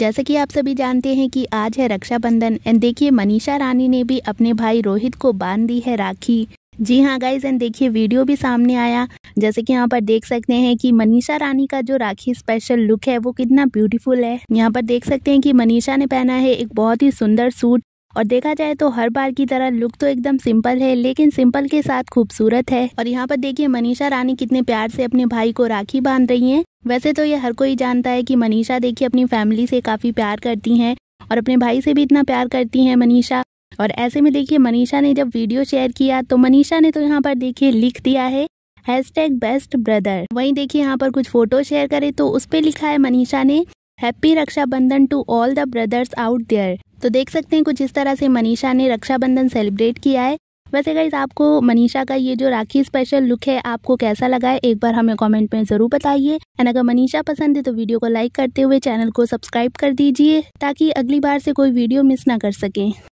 जैसा कि आप सभी जानते हैं कि आज है रक्षाबंधन एंड देखिए मनीषा रानी ने भी अपने भाई रोहित को बांध दी है राखी जी हाँ गाइज एंड देखिए वीडियो भी सामने आया जैसे कि यहाँ पर देख सकते हैं कि मनीषा रानी का जो राखी स्पेशल लुक है वो कितना ब्यूटीफुल है यहाँ पर देख सकते हैं कि मनीषा ने पहना है एक बहुत ही सुंदर सूट और देखा जाए तो हर बार की तरह लुक तो एकदम सिंपल है लेकिन सिंपल के साथ खूबसूरत है और यहाँ पर देखिए मनीषा रानी कितने प्यार से अपने भाई को राखी बांध रही हैं वैसे तो ये हर कोई जानता है कि मनीषा देखिए अपनी फैमिली से काफी प्यार करती हैं और अपने भाई से भी इतना प्यार करती हैं मनीषा और ऐसे में देखिए मनीषा ने जब वीडियो शेयर किया तो मनीषा ने तो यहाँ पर देखिए लिख दिया है हैश टैग बेस्ट ब्रदर वहीं देखिए यहाँ पर कुछ फोटो शेयर करे तो उस पर लिखा है मनीषा ने happy Rakshabandhan to all the brothers out there तो देख सकते हैं कुछ इस तरह से मनीषा ने रक्षाबंधन सेलिब्रेट किया है वैसे गाइज आपको मनीषा का ये जो राखी स्पेशल लुक है आपको कैसा लगा है एक बार हमें कमेंट में जरूर बताइए एंड अगर मनीषा पसंद है तो वीडियो को लाइक करते हुए चैनल को सब्सक्राइब कर दीजिए ताकि अगली बार से कोई वीडियो मिस ना कर सके